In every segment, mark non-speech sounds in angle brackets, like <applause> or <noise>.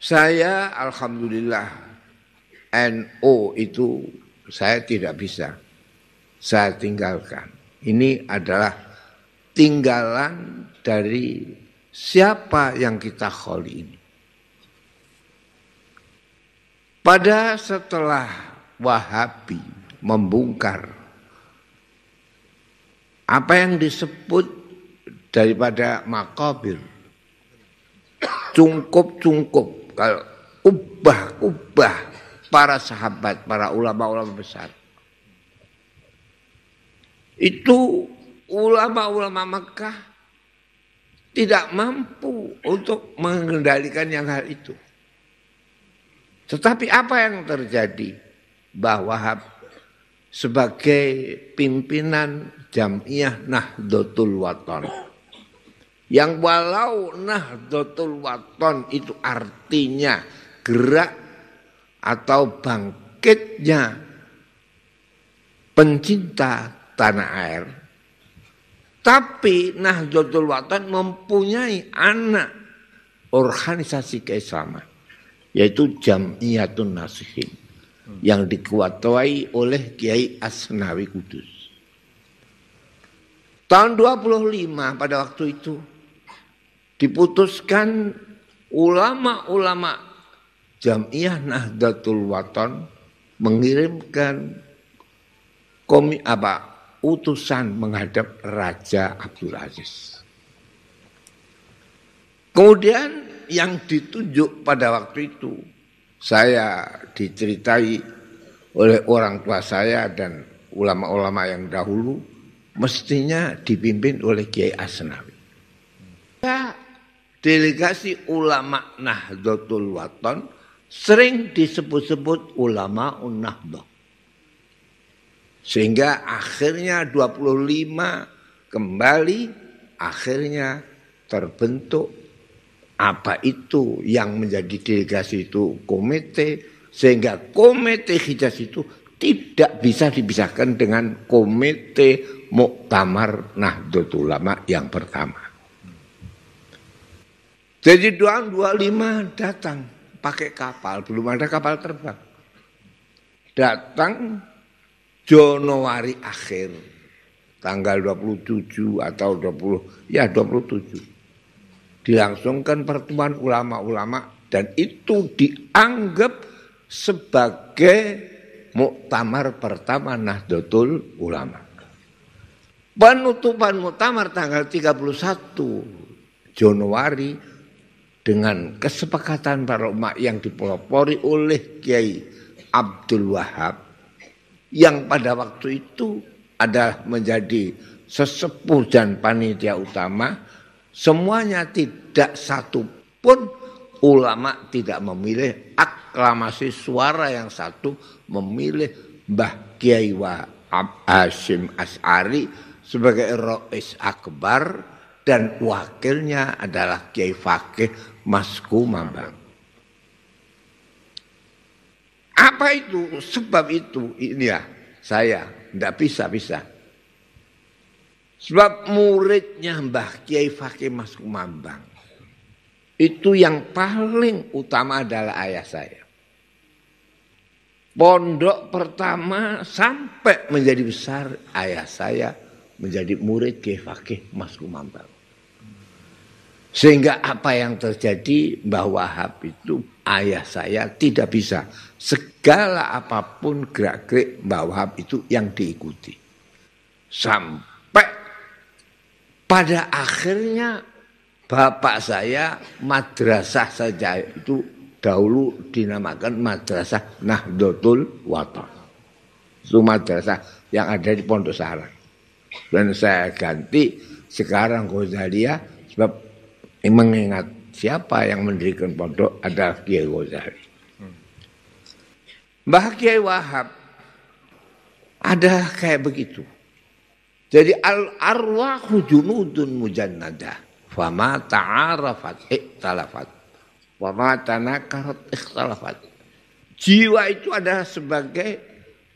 Saya Alhamdulillah NO itu saya tidak bisa saya tinggalkan. Ini adalah tinggalan dari siapa yang kita kholi ini. Pada setelah Wahabi membongkar apa yang disebut daripada makabir cungkup-cungkup kalau ubah ubah para sahabat, para ulama-ulama besar. Itu ulama-ulama Mekah tidak mampu untuk mengendalikan yang hal itu. Tetapi apa yang terjadi? Bahwa sebagai pimpinan Jamiah Nahdlatul Waton. Yang walau Nahdlatul Waton itu artinya gerak atau bangkitnya pencinta tanah air. Tapi Nahdlatul Waton mempunyai anak organisasi keislaman yaitu Jamiatun Nasihin yang dikuatwai oleh Kiai Asnawi Kudus. Tahun 25 pada waktu itu diputuskan ulama-ulama Jamiah Nahdlatul Wathon mengirimkan komi apa utusan menghadap Raja Abdul Aziz. Kemudian yang ditunjuk pada waktu itu saya diceritai oleh orang tua saya dan ulama-ulama yang dahulu mestinya dipimpin oleh Kiai Asnawi. Ya, delegasi ulama Nahdlatul Wathon sering disebut-sebut ulama Nahdoh. Sehingga akhirnya 25 kembali akhirnya terbentuk apa itu yang menjadi delegasi itu komite sehingga komite Hijaz itu tidak bisa dipisahkan dengan komite Muktamar Nahdlatul Ulama yang pertama. Jadi tahun 25 datang pakai kapal, belum ada kapal terbang. Datang Januari akhir tanggal 27 atau 20 ya 27 dilangsungkan pertemuan ulama-ulama dan itu dianggap sebagai muktamar pertama Nahdlatul Ulama. Penutupan muktamar tanggal 31 Januari dengan kesepakatan para ulama yang dipelopori oleh Kiai Abdul Wahab yang pada waktu itu adalah menjadi sesepuh dan panitia utama semuanya tidak satu pun ulama tidak memilih aklamasi suara yang satu memilih Mbah Kiai Wahab Hashim As'ari sebagai Rois Akbar dan wakilnya adalah Kiai Fakih Mas Kumambang. Apa itu? Sebab itu ini ya saya tidak bisa-bisa. Sebab muridnya Mbah Kiai Fakih Mas Kumambang itu yang paling utama adalah ayah saya pondok pertama sampai menjadi besar ayah saya menjadi murid Kiai Fakih Mas Kumambang. Sehingga apa yang terjadi Mbah Wahab itu ayah saya tidak bisa. Segala apapun gerak-gerik Mbah Wahab itu yang diikuti. Sampai pada akhirnya bapak saya madrasah saja itu dahulu dinamakan madrasah Nahdlatul Wathon. Itu madrasah yang ada di Pondok Sarang dan saya ganti sekarang Ghazalia sebab mengingat siapa yang mendirikan pondok adalah Kiai Ghazali. Hmm. Mbah Kiai Wahab ada kayak begitu. Jadi al arwahu junudun mujannada fama ma ta'arafat ikhtalafat, wa ma tanakarat ikhtalafat. Jiwa itu adalah sebagai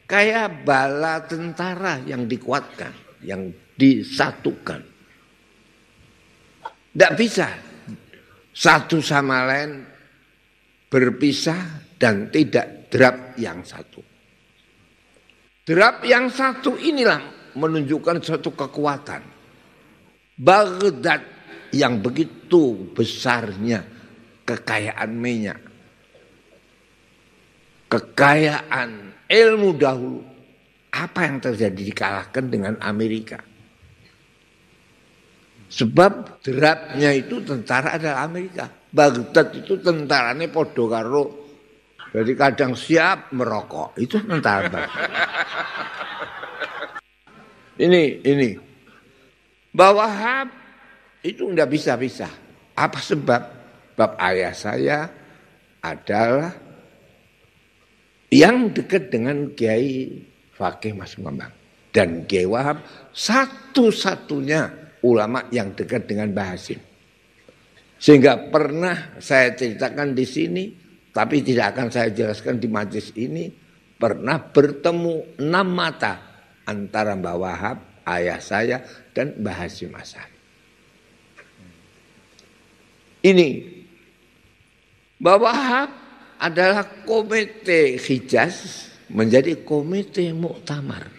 kayak bala tentara yang dikuatkan yang disatukan. Tidak bisa satu sama lain berpisah dan tidak drap yang satu. Drap yang satu inilah menunjukkan suatu kekuatan. Baghdad yang begitu besarnya kekayaan minyak. Kekayaan ilmu dahulu apa yang terjadi dikalahkan dengan Amerika. Sebab derapnya itu tentara adalah Amerika. Baghdad itu tentaranya podo karo. Jadi kadang siap merokok. Itu tentara Baghdad. ini, ini. Bahwa Hab itu enggak bisa-bisa. Apa sebab? Bab ayah saya adalah yang dekat dengan Kiai Fakih Mas Dan Kiai Wahab satu-satunya ulama yang dekat dengan Mbah Hasim. Sehingga pernah saya ceritakan di sini, tapi tidak akan saya jelaskan di majlis ini, pernah bertemu enam mata antara Mbah Wahab, ayah saya, dan Mbah Hasim Asari. Ini, Mbah Wahab adalah komite Hijaz menjadi komite muktamar.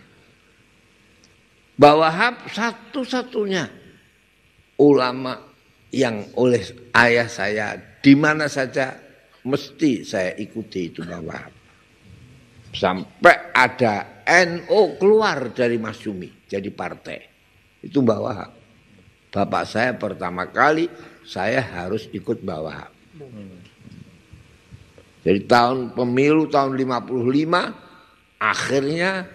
Bahwa Hab satu-satunya ulama yang oleh ayah saya di mana saja mesti saya ikuti itu Bapak Sampai ada NO keluar dari Masumi jadi partai. Itu Mbak Wahab. Bapak saya pertama kali saya harus ikut Mbak Wahab. Hmm. Jadi tahun pemilu tahun 55 akhirnya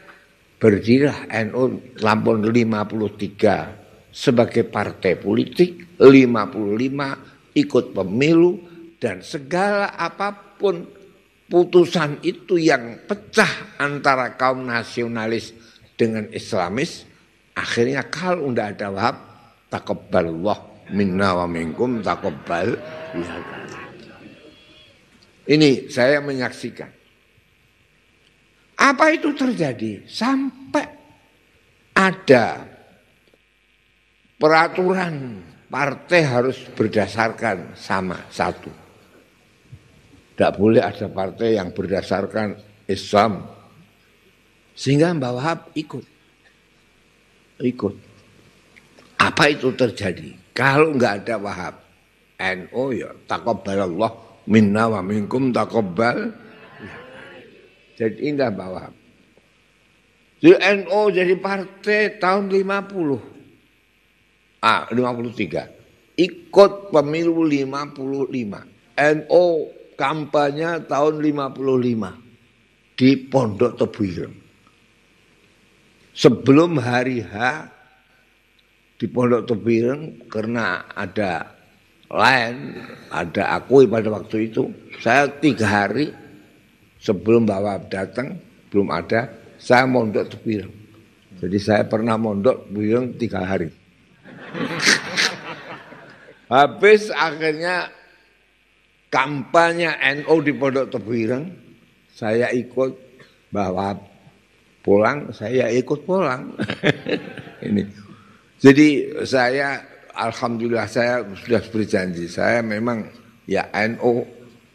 berdirilah NU Lampung 53 sebagai partai politik 55 ikut pemilu dan segala apapun putusan itu yang pecah antara kaum nasionalis dengan islamis akhirnya kalau tidak ada wahab wah minna wa minkum takabbal ya ini saya menyaksikan. Apa itu terjadi? Sampai ada peraturan partai harus berdasarkan sama satu. Tidak boleh ada partai yang berdasarkan Islam. Sehingga Mbak Wahab ikut. Ikut. Apa itu terjadi? Kalau nggak ada Wahab, NO ya takobalallah minna wa minkum takobbal. Jadi indah bawah. Jadi NO jadi partai tahun 50. Ah, 53. Ikut pemilu 55. no kampanye tahun 55 di Pondok Tebuireng. Sebelum hari H di Pondok Tebuireng karena ada lain ada akui pada waktu itu saya tiga hari sebelum bawa datang belum ada saya mondok tepiring jadi saya pernah mondok tebireng tiga hari <laughs> habis akhirnya kampanye NO di Pondok tepiring saya ikut bawa pulang saya ikut pulang <laughs> ini jadi saya alhamdulillah saya sudah berjanji saya memang ya NO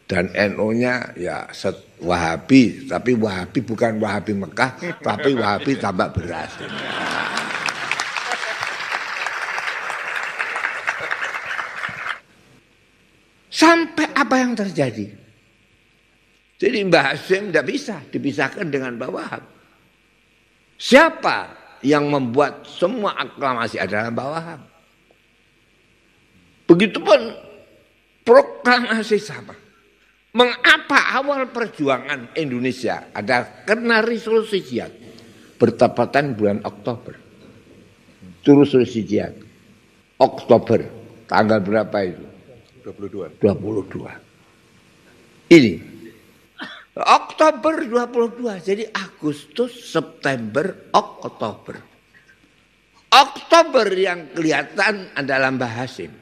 dan NO-nya ya set Wahabi, tapi Wahabi bukan Wahabi Mekah, <laughs> tapi Wahabi tambah beras. Sampai apa yang terjadi? Jadi Mbah Hasim tidak bisa dipisahkan dengan Mbah Wahab. Siapa yang membuat semua aklamasi adalah Mbah Wahab. Begitupun proklamasi sama. Mengapa awal perjuangan Indonesia ada karena resolusi jihad bertepatan bulan Oktober. Terus resolusi jihad. Oktober tanggal berapa itu? 22. 22. Ini Oktober 22. Jadi Agustus, September, Oktober. Oktober yang kelihatan adalah Mbah Hasim.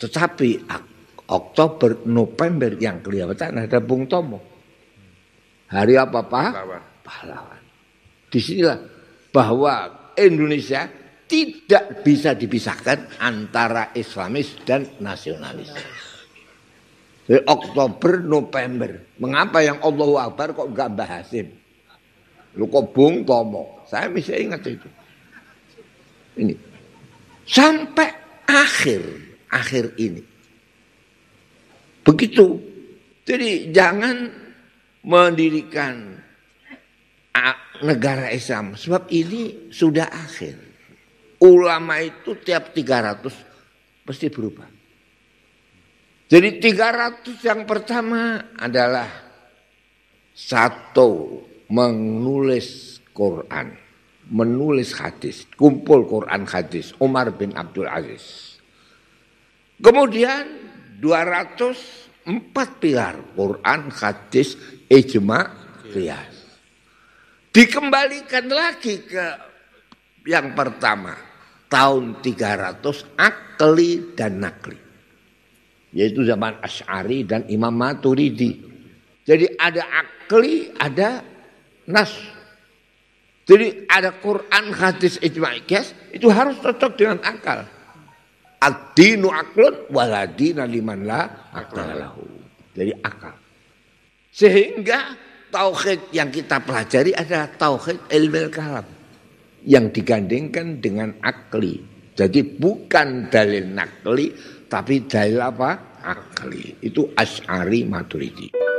Tetapi Oktober, November yang kelihatan ada Bung Tomo. Hari apa Pak? Pahlawan. Disinilah bahwa Indonesia tidak bisa dipisahkan antara Islamis dan nasionalis. Oktober, November. Mengapa yang Allahu Akbar kok nggak bahasin? Lu kok Bung Tomo? Saya bisa ingat itu. Ini. Sampai akhir akhir ini. Begitu. Jadi jangan mendirikan negara Islam. Sebab ini sudah akhir. Ulama itu tiap 300 pasti berubah. Jadi 300 yang pertama adalah satu menulis Quran, menulis hadis, kumpul Quran hadis Umar bin Abdul Aziz. Kemudian 204 pilar Quran, hadis, ijma, kias. Dikembalikan lagi ke yang pertama tahun 300 akli dan nakli. Yaitu zaman Asy'ari dan Imam Maturidi. Jadi ada akli, ada nas. Jadi ada Quran, hadis, ijma, kias itu harus cocok dengan akal. Ad-dinu aklun waladina liman la akalahu. Jadi akal. Sehingga tauhid yang kita pelajari adalah tauhid ilmu kalam yang digandengkan dengan akli. Jadi bukan dalil nakli tapi dalil apa? Akli. Itu Asy'ari Maturidi.